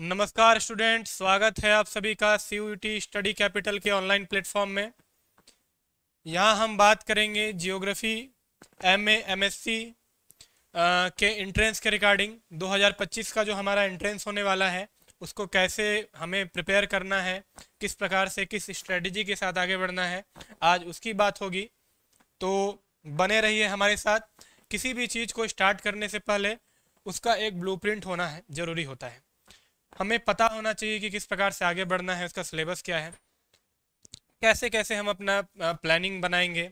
नमस्कार स्टूडेंट स्वागत है आप सभी का C U T study capital के ऑनलाइन प्लेटफॉर्म में यहाँ हम बात करेंगे जियोग्राफी एम एमएससी के एंट्रेंस के रिगार्डिंग 2025 का जो हमारा एंट्रेंस होने वाला है उसको कैसे हमें प्रिपेयर करना है किस प्रकार से किस स्ट्रेटजी के साथ आगे बढ़ना है आज उसकी बात होगी तो बने रहिए हमारे साथ किसी भी चीज़ को स्टार्ट करने से पहले उसका एक ब्लूप्रिंट होना है ज़रूरी होता है हमें पता होना चाहिए कि किस प्रकार से आगे बढ़ना है उसका सिलेबस क्या है कैसे कैसे हम अपना प्लानिंग बनाएंगे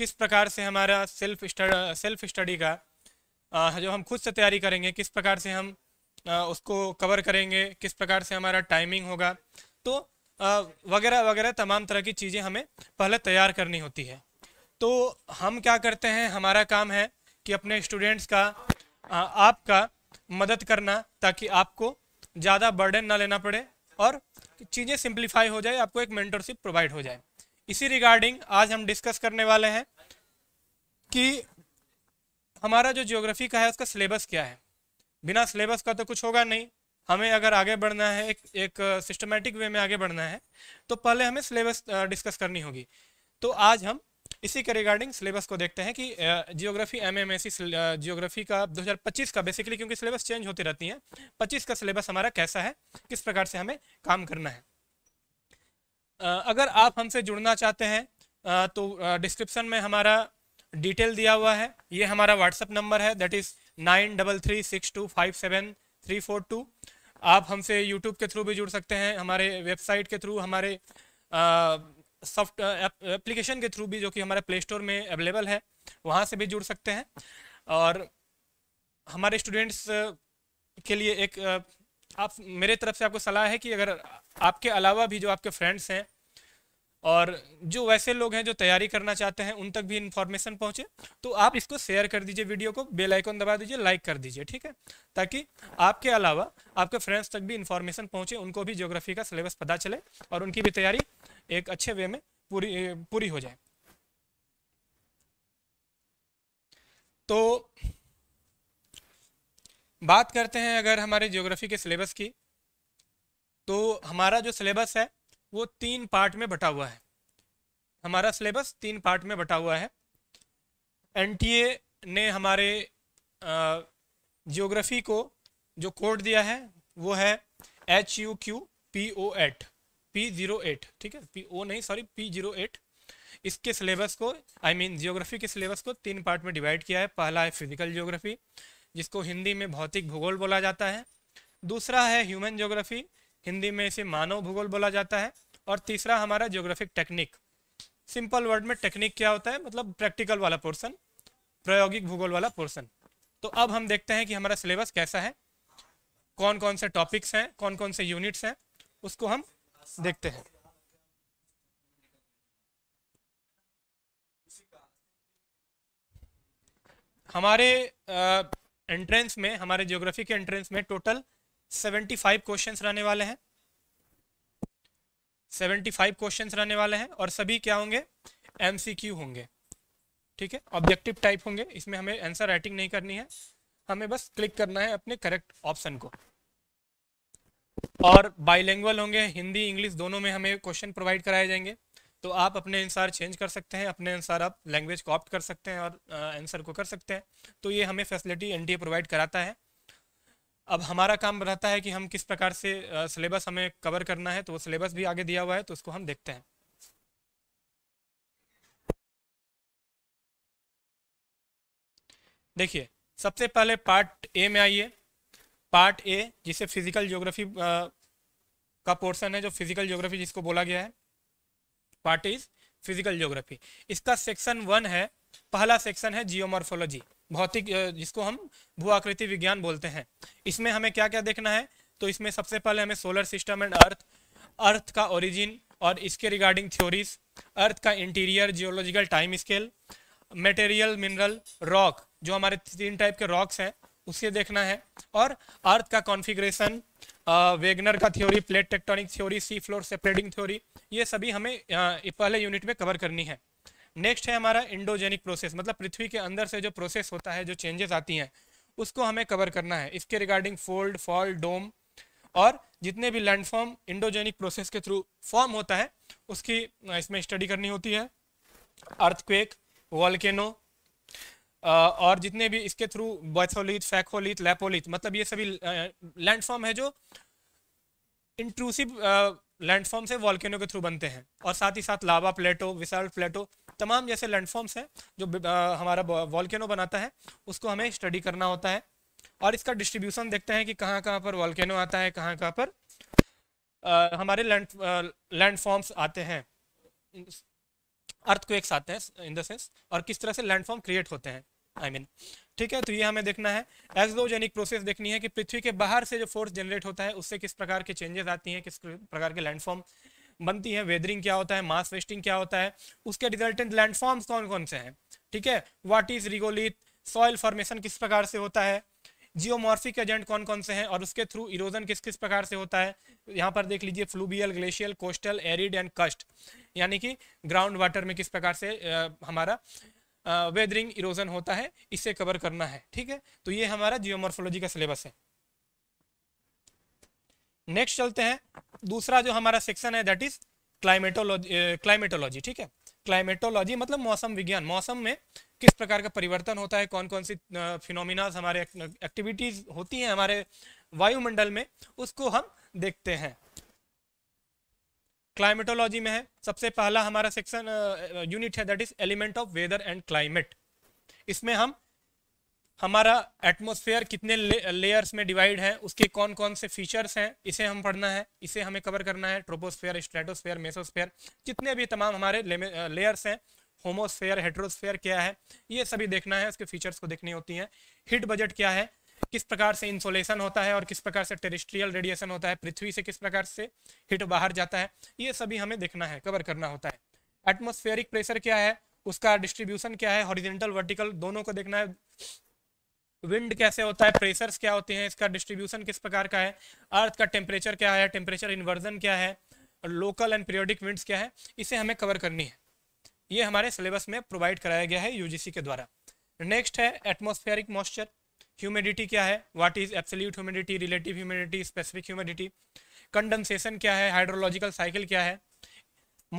किस प्रकार से हमारा सेल्फ स्टडी सेल्फ स्टडी का जो हम खुद से तैयारी करेंगे किस प्रकार से हम उसको कवर करेंगे किस प्रकार से हमारा टाइमिंग होगा तो वगैरह वगैरह तमाम तरह की चीज़ें हमें पहले तैयार करनी होती है तो हम क्या करते हैं हमारा काम है कि अपने स्टूडेंट्स का आपका मदद करना ताकि आपको ज़्यादा बर्डन ना लेना पड़े और चीज़ें सिंप्लीफाई हो जाए आपको एक मेंटरशिप प्रोवाइड हो जाए इसी रिगार्डिंग आज हम डिस्कस करने वाले हैं कि हमारा जो जियोग्राफी का है उसका सिलेबस क्या है बिना सिलेबस का तो कुछ होगा नहीं हमें अगर आगे बढ़ना है एक एक सिस्टमेटिक वे में आगे बढ़ना है तो पहले हमें सिलेबस डिस्कस करनी होगी तो आज हम इसी के रिगार्डिंग सिलेबस को देखते हैं कि geography M M S geography का 2025 का बेसिकली क्योंकि सिलेबस चेंज होती रहती है 25 का सिलेबस हमारा कैसा है किस प्रकार से हमें काम करना है अगर आप हमसे जुड़ना चाहते हैं तो डिस्क्रिप्सन में हमारा डिटेल दिया हुआ है ये हमारा व्हाट्सअप नंबर है that is nine double three six two five seven three four two आप हमसे यूट्यूब के थ्रू भी जुड़ सकते हैं हमारे वेबसाइट के थ्रू हमारे सॉफ्ट एप्लीकेशन uh, uh, के थ्रू भी जो कि हमारे प्ले स्टोर में अवेलेबल है वहाँ से भी जुड़ सकते हैं और हमारे स्टूडेंट्स uh, के लिए एक आप मेरे तरफ से आपको सलाह है कि अगर आपके अलावा भी जो आपके फ्रेंड्स हैं और जो वैसे लोग हैं जो तैयारी करना चाहते हैं उन तक भी इन्फॉर्मेशन पहुंचे तो आप इसको शेयर कर दीजिए वीडियो को बेल आइकन दबा दीजिए लाइक कर दीजिए ठीक है ताकि आपके अलावा आपके फ्रेंड्स तक भी इन्फॉर्मेशन पहुंचे उनको भी ज्योग्राफी का सिलेबस पता चले और उनकी भी तैयारी एक अच्छे वे में पूरी पूरी हो जाए तो बात करते हैं अगर हमारे ज्योग्राफी के सिलेबस की तो हमारा जो सिलेबस है वो तीन पार्ट में बटा हुआ है हमारा सिलेबस तीन पार्ट में बटा हुआ है एनटीए ने हमारे जियोग्राफी को जो कोड दिया है वो है H U Q P O eight P zero eight ठीक है पी ओ नहीं सॉरी पी जीरो एट इसके सिलेबस को आई मीन जियोग्राफी के सिलेबस को तीन पार्ट में डिवाइड किया है पहला है फिजिकल जियोग्राफी जिसको हिंदी में भौतिक भूगोल बोला जाता है दूसरा है ह्यूमन जियोग्राफी हिंदी में इसे मानव भूगोल बोला जाता है और तीसरा हमारा जियोग्राफिक टेक्निक सिंपल वर्ड में टेक्निक क्या होता है मतलब प्रैक्टिकल वाला पोर्सन प्रायोगिक भूगोल वाला पोर्सन तो अब हम देखते हैं कि हमारा सिलेबस कैसा है कौन कौन से टॉपिक्स हैं कौन कौन से यूनिट्स हैं उसको हम देखते हैं हमारे एंट्रेंस में हमारे ज्योग्राफी के एंट्रेंस में टोटल 75 क्वेश्चंस रहने वाले हैं 75 क्वेश्चंस रहने वाले हैं और सभी क्या होंगे एमसीक्यू होंगे ठीक है ऑब्जेक्टिव टाइप होंगे इसमें हमें आंसर राइटिंग नहीं करनी है हमें बस क्लिक करना है अपने करेक्ट ऑप्शन को और बाइलैंग्वल होंगे हिंदी इंग्लिश दोनों में हमें क्वेश्चन प्रोवाइड कराए जाएंगे तो आप अपने अनुसार चेंज कर सकते हैं अपने अनुसार आप लैंग्वेज को ऑप्ट कर सकते हैं और आंसर को कर सकते हैं तो ये हमें फैसिलिटी एनडीए प्रोवाइड कराता है अब हमारा काम रहता है कि हम किस प्रकार से सिलेबस हमें कवर करना है तो वो सिलेबस भी आगे दिया हुआ है तो उसको हम देखते हैं देखिए सबसे पहले पार्ट ए में आइए पार्ट ए जिसे फिजिकल ज्योग्राफी का पोर्शन है जो फिजिकल ज्योग्राफी जिसको बोला गया है पार्ट इज फिजिकल ज्योग्राफी इसका सेक्शन वन है पहला सेक्शन है जियोमॉर्फोलॉजी भौतिक जिसको हम भू आकृति विज्ञान बोलते हैं इसमें हमें क्या क्या देखना है तो इसमें सबसे पहले हमें solar system and earth earth का ओरिजिन और इसके रिगार्डिंग थ्योरीज अर्थ का interior geological time scale material mineral rock जो हमारे तीन टाइप के रॉक्स हैं उसे देखना है और अर्थ का कॉन्फ़िगरेशन वेगनर का theory plate tectonic theory sea floor separating theory ये सभी हमें पहले यूनिट में कवर करनी है नेक्स्ट है हमारा इंडोजेनिक प्रोसेस मतलब पृथ्वी के अंदर से जो प्रोसेस होता है जो चेंजेस आती हैं उसको हमें कवर करना है इसके रिगार्डिंग फोल्ड फॉल डोम और जितने भी लैंडफॉर्म इंडोजेनिक प्रोसेस के थ्रू फॉर्म होता है उसकी इसमें स्टडी करनी होती है अर्थक्वेक वॉल्केनो और जितने भी इसके थ्रू बैथोलिथ फैकोलिथ लैपोलिथ मतलब ये सभी लैंडफॉर्म है जो इंट्रूसिव लैंडफॉर्म से वॉल्केनो के थ्रू बनते हैं और साथ ही साथ लावा प्लेटो विशाल प्लेटो तमाम जैसे लैंडफॉर्म्स हैं जो आ, हमारा वॉल्केनो बनाता है उसको हमें स्टडी करना होता है और इसका डिस्ट्रीब्यूशन देखते हैं कि कहाँ कहाँ पर वॉल्केनो आता है कहाँ कहाँ पर आ, हमारे लैंड लैंडफॉर्म्स आते हैं अर्थ को एक साथ हैं इन द सेंस और किस तरह से लैंडफॉर्म क्रिएट होते हैं आई मीन ठीक है तो ये हमें देखना है एक्सोजेनिक प्रोसेस देखनी है कि पृथ्वी के बाहर से जो फोर्स जनरेट होता है उससे किस प्रकार के चेंजेस आती हैं किस प्रकार के लैंडफॉर्म बनती है वेदरिंग क्या होता है मास वेस्टिंग क्या होता है उसके रिजल्टेंट लैंडफॉर्म्स कौन कौन से हैं ठीक है what is regolith soil formation किस प्रकार से होता है जियोमॉर्फिक एजेंट कौन कौन से हैं और उसके थ्रू इरोजन किस किस प्रकार से होता है यहाँ पर देख लीजिए fluvial glacial coastal arid and karst यानी कि ग्राउंड वाटर में किस प्रकार से आ, हमारा वेदरिंग इरोजन होता है इसे कवर करना है ठीक है तो ये हमारा जियोमोर्फोलॉजी का सिलेबस है नेक्स्ट चलते हैं दूसरा जो हमारा सेक्शन है दैट इज क्लाइमेटोलॉजी क्लाइमेटोलॉजी ठीक है क्लाइमेटोलॉजी मतलब मौसम विज्ञान मौसम में किस प्रकार का परिवर्तन होता है कौन कौन सी फिनोमिनाज हमारे एक्टिविटीज होती हैं हमारे वायुमंडल में उसको हम देखते हैं क्लाइमेटोलॉजी में है सबसे पहला हमारा सेक्शन यूनिट है that is element of weather and climate इसमें हम हमारा एटमोसफेयर कितने लेयर्स में डिवाइड है उसके कौन कौन से फीचर्स हैं इसे हम पढ़ना है इसे हमें कवर करना है ट्रोपोस्फेयर स्ट्रेटोस्फेयर मेसोस्फेयर जितने भी तमाम हमारे लेयर्स हैं होमोस्फेयर हेट्रोस्फेयर क्या है ये सभी देखना है उसके फीचर्स को देखनी होती हैं हिट बजट क्या है किस प्रकार से इंसोलेशन होता है और किस प्रकार से टेरिस्ट्रियल रेडिएशन होता है पृथ्वी से किस प्रकार से हीट बाहर जाता है ये सभी हमें देखना है कवर करना होता है एटमोस्फेयरिक प्रेशर क्या है उसका डिस्ट्रीब्यूशन क्या है हॉरिजेंटल वर्टिकल दोनों को देखना है विंड कैसे होता है प्रेशर्स क्या होते हैं इसका डिस्ट्रीब्यूशन किस प्रकार का है अर्थ का टेम्परेचर क्या है टेम्परेचर इन्वर्जन क्या है लोकल एंड पीरियोडिक विंड्स क्या है इसे हमें कवर करनी है ये हमारे सिलेबस में प्रोवाइड कराया गया है यूजीसी के द्वारा नेक्स्ट है एटमोस्फेयरिक मॉइस्चर ह्यूमिडिटी क्या है what is absolute humidity relative humidity specific humidity condensation क्या है हाइड्रोलॉजिकल साइकिल क्या है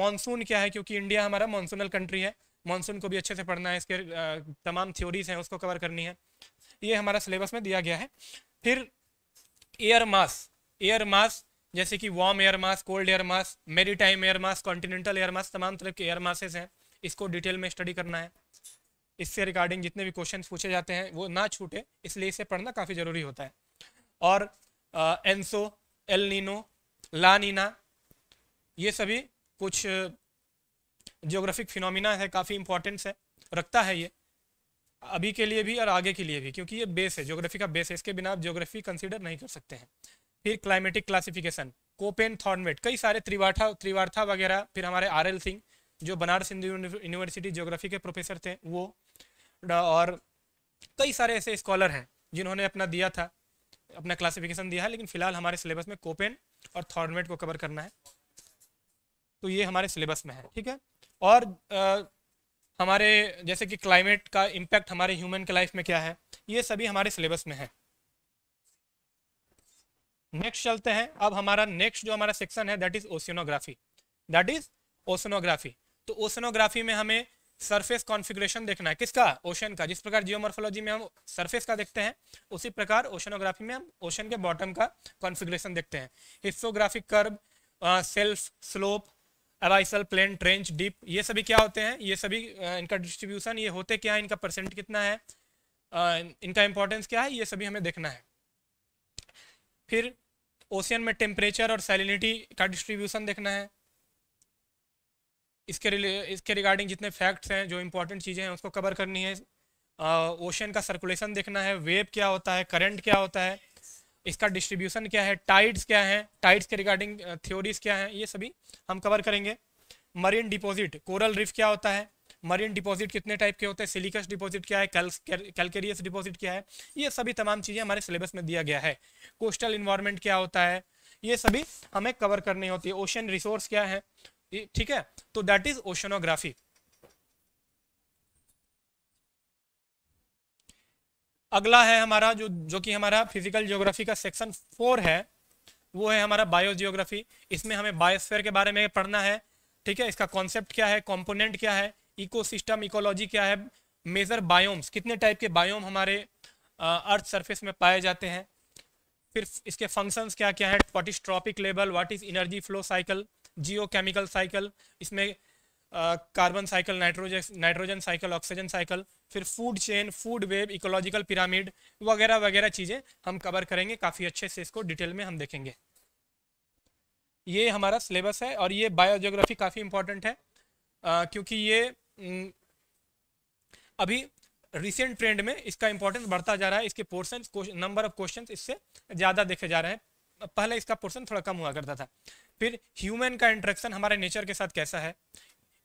मानसून क्या है क्योंकि इंडिया हमारा मानसूनल कंट्री है मानसून को भी अच्छे से पढ़ना है इसके तमाम थ्योरीज हैं उसको कवर करनी है ये हमारा सिलेबस में दिया गया है फिर एयर मास एयर मास जैसे कि warm air mass cold air mass maritime air mass continental air mass तमाम तरह के एयर मासेस हैं इसको डिटेल में स्टडी करना है इससे रिगार्डिंग जितने भी क्वेश्चन पूछे जाते हैं वो ना छूटे इसलिए इसे पढ़ना काफ़ी ज़रूरी होता है और ENSO El Nino La Nina ये सभी कुछ जियोग्राफिक फिनोमिना है काफ़ी इंपॉर्टेंस है रखता है ये अभी के लिए भी और आगे के लिए भी क्योंकि ये बेस है ज्योग्राफी का बेस है इसके बिना आप ज्योग्राफी कंसिडर नहीं कर सकते हैं फिर क्लाइमेटिक क्लासिफिकेशन कोपेन थॉर्नवेट कई सारे त्रिवाठा त्रिवार्था वगैरह फिर हमारे आर एल सिंह जो बनारस हिंदू यूनिवर्सिटी ज्योग्राफी के प्रोफेसर थे वो और कई सारे ऐसे स्कॉलर हैं जिन्होंने अपना दिया था अपना क्लासिफिकेशन दिया है लेकिन फिलहाल हमारे सिलेबस में कोपेन और थॉर्नमेट को कवर करना है तो ये हमारे सिलेबस में है ठीक है और आ, हमारे जैसे कि क्लाइमेट का इम्पैक्ट हमारे ह्यूमन के लाइफ में क्या है ये सभी हमारे सिलेबस में है नेक्स्ट चलते हैं अब हमारा नेक्स्ट जो हमारा सेक्शन है that is oceanography that is oceanography तो ओशनोग्राफी में हमें सरफेस कॉन्फ़िगरेशन देखना है किसका ओशन का जिस प्रकार जियोमॉर्फोलॉजी में हम सरफेस का देखते हैं उसी प्रकार ओशनोग्राफी में हम ओशन के बॉटम का कॉन्फ़िगरेशन देखते हैं hypsographic curve shelf slope abyssal plain trench deep ये सभी क्या होते हैं ये सभी uh, इनका डिस्ट्रीब्यूशन ये होते क्या है इनका परसेंट कितना है uh, इनका इंपॉर्टेंस क्या है ये सभी हमें देखना है फिर ओशियन में टेम्परेचर और सैलिनिटी का डिस्ट्रीब्यूशन देखना है इसके रिले इसके रिगार्डिंग जितने फैक्ट्स हैं जो इंपॉर्टेंट चीज़ें हैं उसको कवर करनी है ओशन का सर्कुलेशन देखना है वेव क्या होता है करंट क्या होता है इसका डिस्ट्रीब्यूशन क्या है टाइड्स क्या हैं टाइड्स के रिगार्डिंग थ्योरीज क्या हैं ये सभी हम कवर करेंगे मरीन डिपॉजिट कोरल रिफ क्या होता है मरीन डिपॉजिट कितने टाइप के होते हैं सिलिकस डिपॉजिट क्या है कैलकेरियस डिपॉजिट क्या है ये सभी तमाम चीज़ें हमारे सिलेबस में दिया गया है कोस्टल इन्वायरमेंट क्या होता है ये सभी हमें कवर करनी होती है ओशन रिसोर्स क्या है ठीक है तो दैट इज ओशनोग्राफी अगला है हमारा जो जो कि हमारा फिजिकल जियोग्राफी का सेक्शन फोर है वो है हमारा बायो जियोग्राफी इसमें हमें बायोस्फेयर के बारे में पढ़ना है ठीक है इसका कॉन्सेप्ट क्या है कॉम्पोनेंट क्या है इकोसिस्टम इकोलॉजी क्या है मेजर बायोम्स कितने टाइप के बायोम हमारे अर्थ सरफेस में पाए जाते हैं फिर इसके फंक्शंस क्या क्या है what is trophic level what is energy flow cycle geochemical cycle इसमें carbon cycle nitrogen nitrogen cycle oxygen cycle फिर food chain food web ecological pyramid वगैरह वगैरह चीज़ें हम कवर करेंगे काफ़ी अच्छे से इसको डिटेल में हम देखेंगे ये हमारा सिलेबस है और ये बायोजोग्राफी काफ़ी इंपॉर्टेंट है आ, क्योंकि ये अभी रिसेंट ट्रेंड में इसका इंपॉर्टेंस बढ़ता जा रहा है इसके पोर्शन नंबर ऑफ क्वेश्चन इससे ज़्यादा देखे जा रहे हैं पहले इसका पोर्सन थोड़ा कम हुआ करता था फिर ह्यूमन का इंट्रैक्शन हमारे नेचर के साथ कैसा है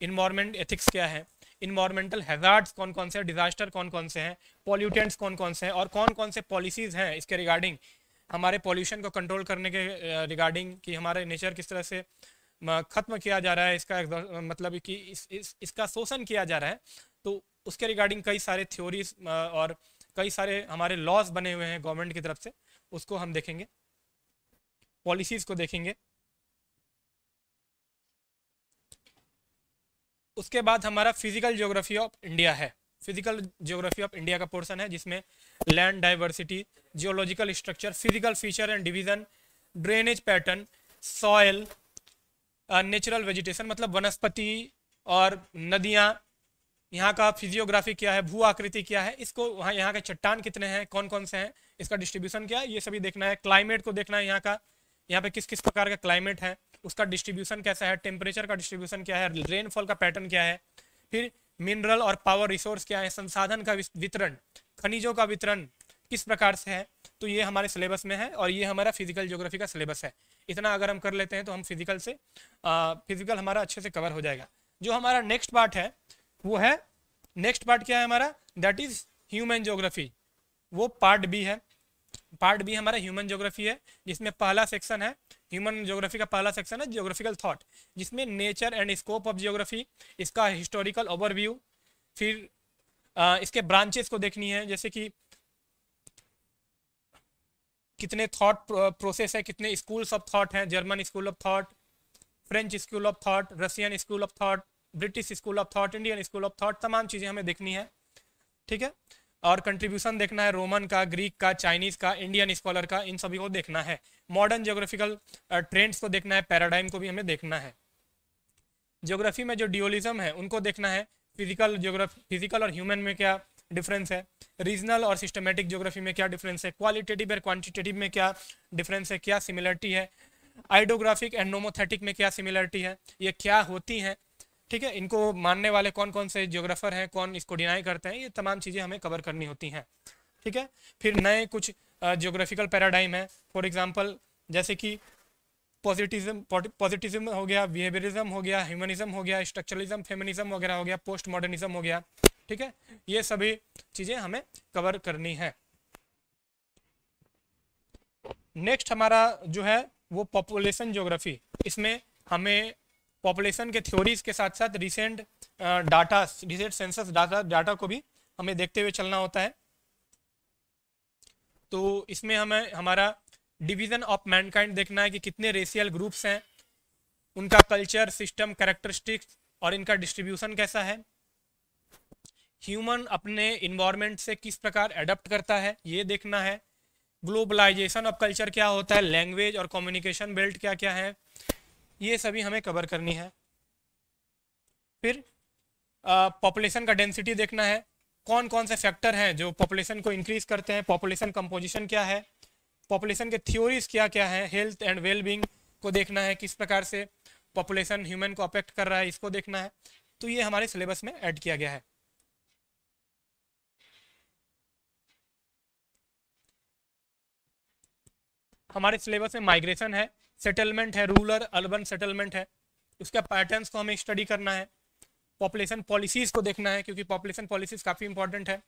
इन्वायरमेंट एथिक्स क्या है इन्वायरमेंटल हैजार्ड्स कौन कौन से डिजास्टर कौन कौन से हैं पॉल्यूटेंट्स कौन कौन से हैं और कौन कौन से पॉलिसीज हैं इसके रिगार्डिंग हमारे पॉल्यूशन को कंट्रोल करने के रिगार्डिंग कि हमारे नेचर किस तरह से ख़त्म किया जा रहा है इसका मतलब कि इस, इस, इसका शोषण किया जा रहा है तो उसके रिगार्डिंग कई सारे थ्योरीज और कई सारे हमारे लॉज बने हुए हैं गवर्नमेंट की तरफ से उसको हम देखेंगे पॉलिसीज को देखेंगे उसके बाद हमारा फिजिकल ज्योग्राफी ऑफ इंडिया है फिजिकल ज्योग्राफी ऑफ इंडिया का पोर्शन है जिसमें land diversity geological structure physical feature and division drainage pattern soil natural vegetation मतलब वनस्पति और नदियाँ यहाँ का फिजियोग्राफी क्या है भू आकृति क्या है इसको वहाँ यहाँ के चट्टान कितने हैं कौन कौन से हैं इसका डिस्ट्रीब्यूशन क्या है ये सभी देखना है क्लाइमेट को देखना है यहाँ का यहाँ पे किस किस प्रकार का क्लाइमेट है उसका डिस्ट्रीब्यूशन कैसा है टेम्परेचर का डिस्ट्रीब्यूशन क्या है रेनफॉल का पैटर्न क्या है फिर मिनरल और पावर रिसोर्स क्या है संसाधन का वितरण खनिजों का वितरण किस प्रकार से है तो ये हमारे सिलेबस में है और ये हमारा फिजिकल ज्योग्राफी का सिलेबस है इतना अगर हम कर लेते हैं तो हम फिजिकल से आ, फिजिकल हमारा अच्छे से कवर हो जाएगा जो हमारा नेक्स्ट पार्ट है वो है नेक्स्ट पार्ट क्या है हमारा दैट इज ह्यूमन ज्योग्राफी वो पार्ट बी है पार्ट बी हमारा ह्यूमन ज्योग्राफी है जिसमें पहला सेक्शन है ह्यूमन ज्योग्राफी का पहला सेक्शन है ज्योग्राफिकल थॉट जिसमें nature and scope of geography इसका हिस्टोरिकल ओवरव्यू फिर आ, इसके ब्रांचेस को देखनी है जैसे कि कितने थॉट प्रोसेस है कितने स्कूल्स ऑफ थॉट हैं German school of thought French school of thought Russian school of thought British school of thought Indian school of thought तमाम चीज़ें हमें देखनी है ठीक है और कंट्रीब्यूशन देखना है रोमन का ग्रीक का चाइनीज का इंडियन स्कॉलर का इन सभी को देखना है मॉडर्न जियोग्राफिकल ट्रेंड्स को देखना है पैराडाइम को भी हमें देखना है ज्योग्राफी में जो ड्यूअलिज्म है उनको देखना है फिजिकल ज्योग्राफी फिजिकल और ह्यूमन में क्या डिफरेंस है रीजनल और सिस्टमेटिक ज्योग्राफी में क्या डिफरेंस है क्वालिटेटिव और क्वान्टिटेटिव में क्या डिफरेंस है क्या सिमिलरिटी है आइडोग्राफिक एंड नोमोथेटिक में क्या सिमिलरिटी है ये क्या होती हैं ठीक है इनको मानने वाले कौन कौन से जियोग्राफर हैं कौन इसको डिनाई करते हैं ये तमाम चीज़ें हमें कवर करनी होती हैं ठीक है फिर नए कुछ जियोग्राफिकल पैराडाइम है फॉर एग्जाम्पल जैसे कि पॉजिटिज्म पॉजिटिज्म हो गया बिहेवियरिज्म हो गया ह्यूमनिज्म हो गया स्ट्रक्चरलिज्म फेमिनिज्म वगैरह हो गया पोस्ट मॉडर्निज्म हो गया ठीक है ये सभी चीज़ें हमें कवर करनी है नेक्स्ट हमारा जो है वो पॉपुलेशन ज्योग्राफी इसमें हमें पॉपुलेशन के थ्योरीज के साथ साथ recent data recent census data data को भी हमें देखते हुए चलना होता है तो इसमें हमें हमारा डिवीजन ऑफ मैनकाइंड देखना है कि कितने रेशियल ग्रुप्स हैं उनका कल्चर सिस्टम करेक्टरिस्टिक्स और इनका डिस्ट्रीब्यूशन कैसा है ह्यूमन अपने इन्वायरमेंट से किस प्रकार एडप्ट करता है ये देखना है ग्लोबलाइजेशन ऑफ कल्चर क्या होता है लैंग्वेज और कम्युनिकेशन बेल्ट क्या क्या है ये सभी हमें कवर करनी है फिर पॉपुलेशन का डेंसिटी देखना है कौन कौन से फैक्टर हैं जो पॉपुलेशन को इंक्रीज करते हैं पॉपुलेशन कंपोजिशन क्या है पॉपुलेशन के थ्योरीज क्या क्या हैं हेल्थ एंड वेलबींग को देखना है किस प्रकार से पॉपुलेशन ह्यूमन को अफेक्ट कर रहा है इसको देखना है तो ये हमारे सिलेबस में ऐड किया गया है हमारे सिलेबस में माइग्रेशन है सेटलमेंट है रूरल अर्बन सेटलमेंट है उसका पैटर्न्स को हमें स्टडी करना है पॉपुलेशन पॉलिसीज़ को देखना है क्योंकि पॉपुलेशन पॉलिसीज़ काफ़ी इंपॉर्टेंट है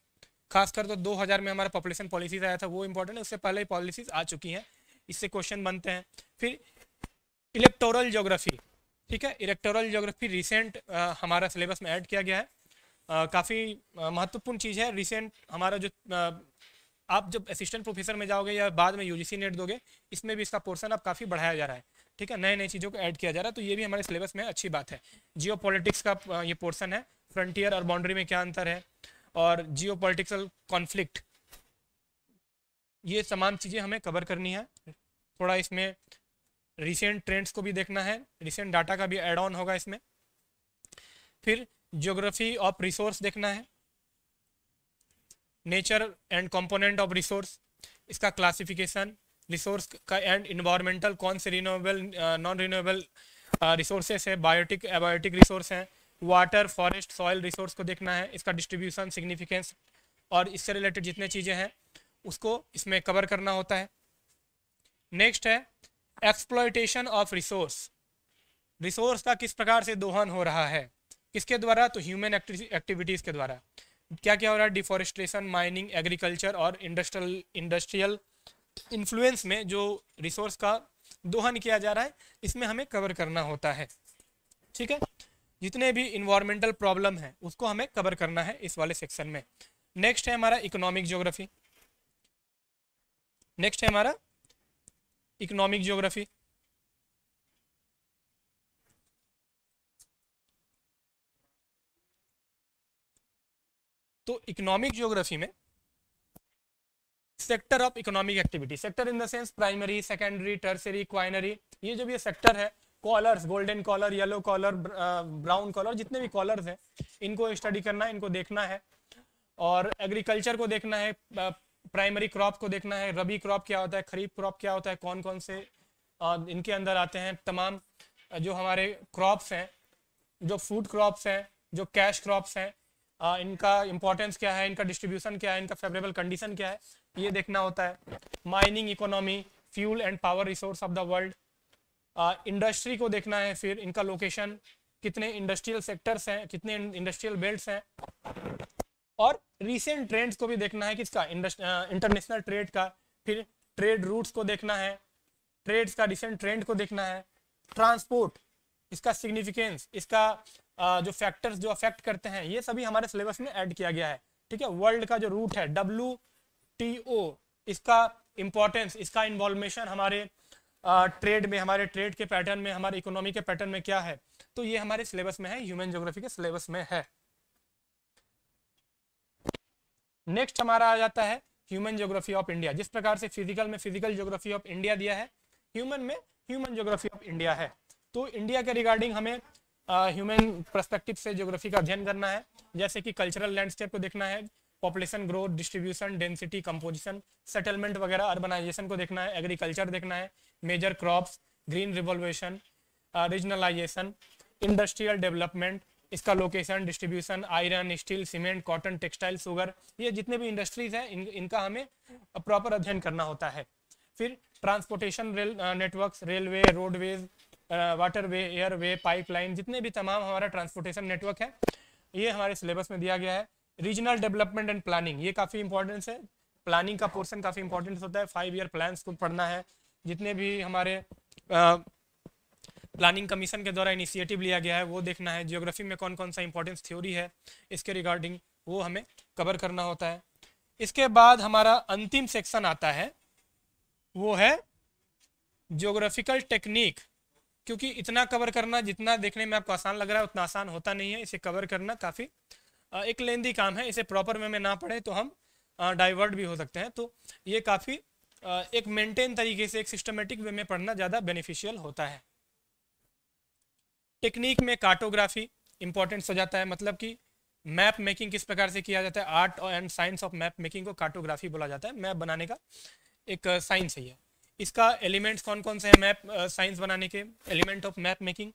खासकर तो 2000 में हमारा पॉपुलेशन पॉलिसीज आया था वो इंपॉर्टेंट है उससे पहले ही पॉलिसीज आ चुकी हैं इससे क्वेश्चन बनते हैं फिर इलेक्टोरल जोग्राफी ठीक है इलेक्टोरल जोग्राफी रिसेंट हमारा सिलेबस में ऐड किया गया है काफ़ी महत्वपूर्ण चीज़ है रिसेंट हमारा जो आप जब असिस्टेंट प्रोफेसर में जाओगे या बाद में यूजीसी नेट दोगे इसमें भी इसका पोर्सन अब काफ़ी बढ़ाया जा रहा है ठीक है नए नई चीज़ों को ऐड किया जा रहा है तो ये भी हमारे सिलेबस में अच्छी बात है जियो का ये पोर्सन है फ्रंटियर और बाउंड्री में क्या अंतर है और जियो कॉन्फ्लिक्ट ये तमाम चीज़ें हमें कवर करनी है थोड़ा इसमें रिसेंट ट्रेंड्स को भी देखना है रिसेंट डाटा का भी एड ऑन होगा इसमें फिर ज्योग्राफी ऑफ रिसोर्स देखना है nature and component of resource इसका क्लासिफिकेशन रिसोर्स का एंड इन्वायरमेंटल कौन से रिन्यूएबल नॉन रिन्यूएबल रिसोर्सेस है बायोटिक एबायोटिक रिसोर्स हैं वाटर फॉरेस्ट सॉयल रिसोर्स को देखना है इसका डिस्ट्रीब्यूशन सिग्निफिकेंस और इससे रिलेटेड जितने चीज़ें हैं उसको इसमें कवर करना होता है नेक्स्ट है एक्सप्लोइटेशन ऑफ रिसोर्स रिसोर्स का किस प्रकार से दोहन हो रहा है किसके द्वारा तो ह्यूमन एक्टिविटीज़ के द्वारा क्या क्या हो रहा है डिफॉरेस्टेशन माइनिंग एग्रीकल्चर और इंडस्ट्रियल इंडस्ट्रियल इन्फ्लुएंस में जो रिसोर्स का दोहन किया जा रहा है इसमें हमें कवर करना होता है ठीक है जितने भी इन्वायरमेंटल प्रॉब्लम है उसको हमें कवर करना है इस वाले सेक्शन में नेक्स्ट है हमारा इकोनॉमिक ज्योग्राफी नेक्स्ट है हमारा इकोनॉमिक ज्योग्राफी तो इकोनॉमिक ज्योग्राफी में sector of economic activity sector in the sense primary secondary tertiary quinary ये जो भी सेक्टर है collars golden collar yellow collar brown collar जितने भी कॉलर्स हैं इनको स्टडी करना है इनको देखना है और एग्रीकल्चर को देखना है प्राइमरी uh, क्रॉप को देखना है रबी क्रॉप क्या होता है खरीफ क्रॉप क्या होता है कौन कौन से uh, इनके अंदर आते हैं तमाम uh, जो हमारे क्रॉप्स हैं जो फूड क्रॉप्स हैं जो कैश क्रॉप्स हैं आ, इनका इंपॉर्टेंस क्या है इनका डिस्ट्रीब्यूशन क्या है इनका फेवरेबल कंडीशन क्या है ये देखना होता है mining economy fuel and power resource of the world industry को देखना है फिर इनका लोकेशन कितने इंडस्ट्रियल सेक्टर्स हैं कितने इंडस्ट्रियल बेल्ट हैं और रिसेंट ट्रेंड्स को भी देखना है किसका इंटरनेशनल ट्रेड का फिर ट्रेड रूट्स को देखना है ट्रेड्स का रिसेंट ट्रेंड को देखना है ट्रांसपोर्ट इसका सिग्निफिकेंस इसका जो फैक्टर्स जो अफेक्ट करते हैं ये सभी हमारे सिलेबस में ऐड किया गया है ठीक है वर्ल्ड का जो रूट है डब्ल्यू टी ओ इसका इंपॉर्टेंस इसका इन्वॉल्वेशन हमारे ट्रेड में हमारे ट्रेड के पैटर्न में हमारे इकोनॉमी के पैटर्न में क्या है तो ये हमारे सिलेबस में है ह्यूमन ज्योग्राफी के सिलेबस में है नेक्स्ट हमारा आ जाता है ह्यूमन ज्योग्राफी ऑफ इंडिया जिस प्रकार से फिजिकल में फिजिकल ज्योग्राफी ऑफ इंडिया दिया है ह्यूमन में ह्यूमन ज्योग्राफी ऑफ इंडिया है तो इंडिया के रिगार्डिंग हमें ह्यूमन प्रस्पेक्टिव से ज्योग्राफी का अध्ययन करना है जैसे कि कल्चरल लैंडस्केप को देखना है population growth distribution density composition settlement वगैरह अर्बनाइजेशन को देखना है एग्रीकल्चर देखना है major crops green revolution regionalisation industrial development इसका location distribution iron steel cement cotton textile sugar ये जितने भी इंडस्ट्रीज हैं इन, इनका हमें प्रॉपर अध्ययन करना होता है फिर transportation rail networks railway roadways waterway airway pipeline जितने भी तमाम हमारा ट्रांसपोर्टेशन नेटवर्क है ये हमारे सिलेबस में दिया गया है रीजनल डेवलपमेंट एंड प्लानिंग ये काफ़ी इंपॉर्टेंस है प्लानिंग का पोर्सन काफ़ी इंपॉर्टेंस होता है फाइव ईयर प्लान को पढ़ना है जितने भी हमारे प्लानिंग कमीशन के द्वारा इनिशिएटिव लिया गया है वो देखना है जियोग्राफी में कौन कौन सा इंपॉर्टेंस थ्योरी है इसके रिगार्डिंग वो हमें कवर करना होता है इसके बाद हमारा अंतिम सेक्शन आता है वो है जियोग्राफिकल टेक्निक क्योंकि इतना कवर करना जितना देखने में आपको आसान लग रहा है उतना आसान होता नहीं है इसे कवर करना काफ़ी एक लेंदी काम है इसे प्रॉपर वे में ना पढ़े तो हम डाइवर्ट भी हो सकते हैं तो ये काफ़ी एक मेंटेन तरीके से एक सिस्टमेटिक वे में पढ़ना ज़्यादा बेनिफिशियल होता है टेक्निक में कार्टोग्राफी इंपॉर्टेंट हो जाता है मतलब कि मैप मेकिंग किस प्रकार से किया जाता है art and science of map making को कार्टोग्राफी बोला जाता है मैप बनाने का एक साइंस है इसका एलिमेंट्स कौन कौन से हैं मैप साइंस बनाने के element of map making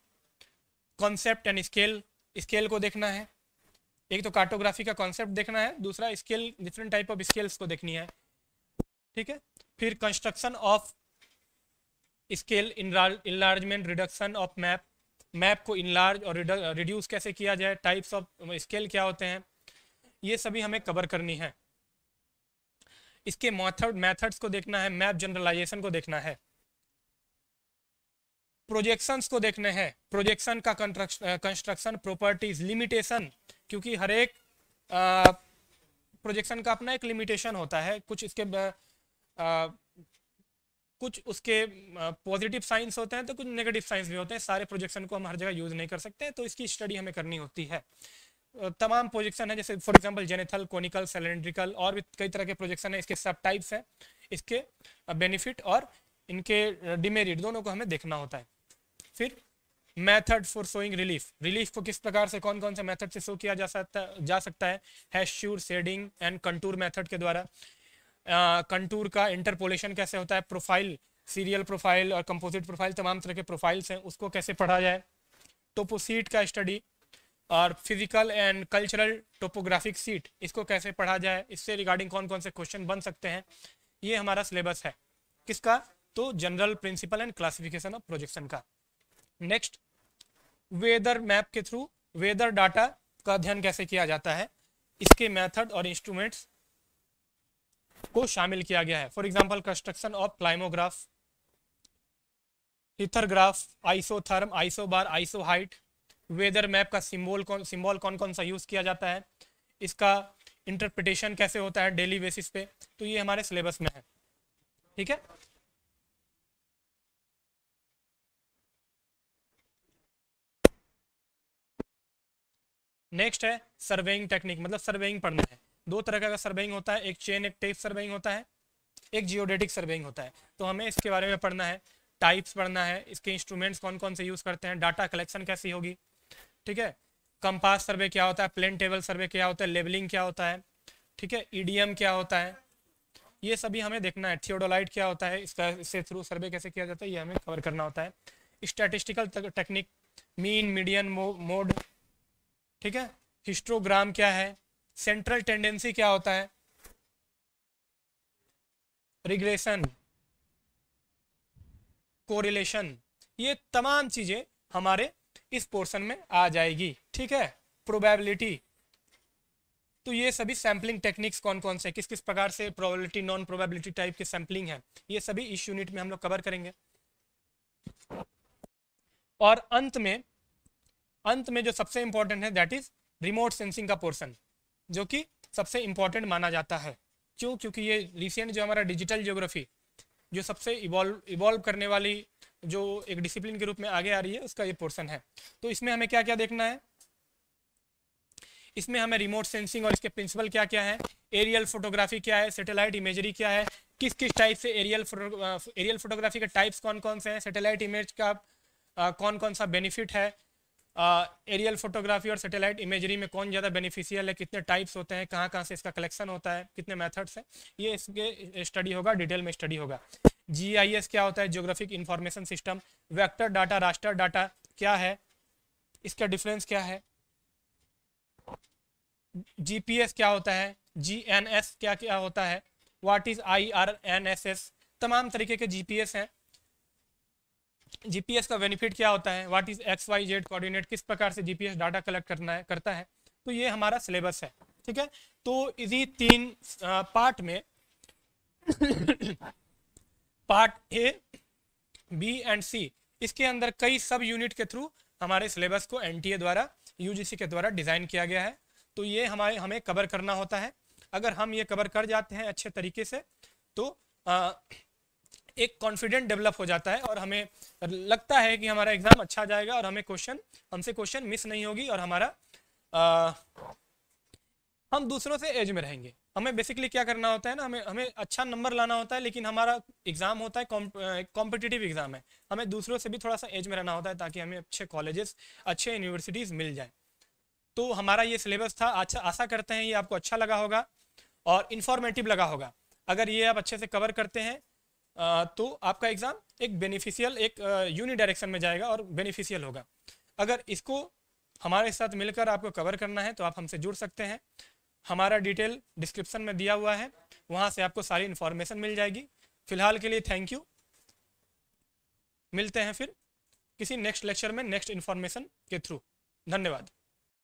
concept and scale scale को देखना है एक तो कार्टोग्राफी का कॉन्सेप्ट देखना है दूसरा scale different type of scales को देखनी है ठीक है फिर construction of scale enlargement reduction of map map को इनलार्ज और रिड्यूस कैसे किया जाए टाइप्स ऑफ स्केल क्या होते हैं ये सभी हमें कवर करनी है इसके मैथड मैथड्स को देखना है मैप जनरलाइजेशन को देखना है प्रोजेक्शंस को देखने हैं प्रोजेक्शन का कंस्ट्रक्शन प्रॉपर्टीज लिमिटेशन क्योंकि हर एक प्रोजेक्शन का अपना एक लिमिटेशन होता है कुछ इसके आ, कुछ उसके पॉजिटिव साइंस होते हैं तो कुछ नेगेटिव साइंस भी होते हैं सारे प्रोजेक्शन को हम हर जगह यूज नहीं कर सकते तो इसकी स्टडी हमें करनी होती है तमाम प्रोजेक्शन है जैसे for example zenithal conical cylindrical और भी कई तरह के प्रोजेक्शन है इसके सब टाइप्स हैं इसके बेनिफिट और इनके डिमेरिट दोनों को हमें देखना होता है फिर method for showing relief relief को किस प्रकार से कौन कौन से मेथड से शो किया जा सकता जा सकता है hachure shading and contour method के द्वारा कंटूर uh, का इंटरपोलेशन कैसे होता है प्रोफाइल सीरियल प्रोफाइल और कंपोजिट प्रोफाइल तमाम तरह के प्रोफाइल्स हैं उसको कैसे पढ़ा जाए टोपोसीट का स्टडी और physical and cultural topographic sheet इसको कैसे पढ़ा जाए इससे रिगार्डिंग कौन कौन से क्वेश्चन बन सकते हैं ये हमारा सिलेबस है किसका तो general principle and classification of projection का नेक्स्ट वेदर मैप के थ्रू वेदर डाटा का अध्ययन कैसे किया जाता है इसके मेथड और इंस्ट्रूमेंट्स को शामिल किया गया है for example construction of climograph hythergraph isotherm isobar isohyet weather map का सिम्बोल कौन सिम्बॉल कौन कौन सा यूज़ किया जाता है इसका इंटरप्रिटेशन कैसे होता है डेली बेसिस पे तो ये हमारे सिलेबस में है ठीक है नेक्स्ट है सर्वेइंग टेक्निक मतलब सर्वेइंग पढ़ना है दो तरह का सर्वेइंग होता है एक चेन एक टेप सर्वेइंग होता है एक जियोडेटिक सर्वेइंग होता है तो हमें इसके बारे में पढ़ना है टाइप्स पढ़ना है इसके इंस्ट्रूमेंट्स कौन कौन से यूज़ करते हैं डाटा कलेक्शन कैसी होगी ठीक है कंपास सर्वे क्या होता है प्लेन टेबल सर्वे क्या होता है लेबलिंग क्या होता है ठीक है ईडीएम e क्या होता है ये सभी हमें देखना है थियोडोलाइट क्या होता है इसका इससे थ्रू सर्वे कैसे किया जाता है ये हमें कवर करना होता है statistical technique mean median mode ठीक है हिस्ट्रोग्राम क्या है सेंट्रल टेंडेंसी क्या होता है रिग्रेशन कोरिलेशन ये तमाम चीजें हमारे इस पोर्शन में आ जाएगी ठीक है प्रोबेबिलिटी तो ये सभी सैम्पलिंग टेक्निक्स कौन कौन से किस किस प्रकार से प्रोबेबिलिटी नॉन प्रोबेबिलिटी टाइप के सैम्पलिंग है ये सभी इस यूनिट में हम लोग कवर करेंगे और अंत में अंत में जो सबसे इंपॉर्टेंट है दैट इज रिमोट सेंसिंग का पोर्सन जो कि सबसे इंपॉर्टेंट माना जाता है क्यों क्योंकि ये रिसेंट जो हमारा डिजिटल ज्योग्राफी जो सबसे इवॉल्व इवॉल्व करने वाली जो एक डिसिप्लिन के रूप में आगे आ रही है उसका ये पोर्सन है तो इसमें हमें क्या क्या देखना है इसमें हमें रिमोट सेंसिंग और इसके प्रिंसिपल क्या क्या है एरियल फोटोग्राफी क्या है सैटेलाइट इमेजरी क्या है किस किस टाइप से एरियल एरियल फोटोग्राफी के टाइप्स कौन कौन से हैं सैटेलाइट इमेज का कौन कौन सा बेनिफिट है एरियल uh, फोटोग्राफी और सैटेलाइट इमेजरी में कौन ज़्यादा बेनिफिशियल है कितने टाइप्स होते हैं कहाँ कहाँ से इसका कलेक्शन होता है कितने मेथड्स हैं ये इसके स्टडी होगा डिटेल में स्टडी होगा जी क्या होता है geographic information system vector data raster data क्या है इसका डिफरेंस क्या है जी क्या होता है जी क्या क्या होता है वाट इज आई तमाम तरीके के जी हैं जीपीएस का बेनिफिट क्या होता है what is X Y Z coordinate किस प्रकार से जीपीएस डाटा कलेक्ट करना है करता है तो ये हमारा सिलेबस है ठीक है तो इसी तीन पार्ट में part A B and C इसके अंदर कई सब यूनिट के थ्रू हमारे सिलेबस को एन द्वारा यू के द्वारा डिज़ाइन किया गया है तो ये हमारे हमें कवर करना होता है अगर हम ये कवर कर जाते हैं अच्छे तरीके से तो आ, एक कॉन्फिडेंट डेवलप हो जाता है और हमें लगता है कि हमारा एग्जाम अच्छा जाएगा और हमें क्वेश्चन हमसे क्वेश्चन मिस नहीं होगी और हमारा आ, हम दूसरों से एज में रहेंगे हमें बेसिकली क्या करना होता है ना हमें हमें अच्छा नंबर लाना होता है लेकिन हमारा एग्जाम होता है कॉम्पिटिटिव एग्जाम है हमें दूसरों से भी थोड़ा सा एज में रहना होता है ताकि हमें अच्छे कॉलेजेस अच्छे यूनिवर्सिटीज मिल जाए तो हमारा ये सिलेबस था अच्छा आशा करते हैं ये आपको अच्छा लगा होगा और इन्फॉर्मेटिव लगा होगा अगर ये आप अच्छे से कवर करते हैं तो आपका एग्ज़ाम एक बेनिफिशियल एक यूनि डायरेक्शन में जाएगा और बेनिफिशियल होगा अगर इसको हमारे साथ मिलकर आपको कवर करना है तो आप हमसे जुड़ सकते हैं हमारा डिटेल डिस्क्रिप्शन में दिया हुआ है वहाँ से आपको सारी इंफॉर्मेशन मिल जाएगी फिलहाल के लिए थैंक यू मिलते हैं फिर किसी नेक्स्ट लेक्चर में नेक्स्ट इन्फॉर्मेशन के थ्रू धन्यवाद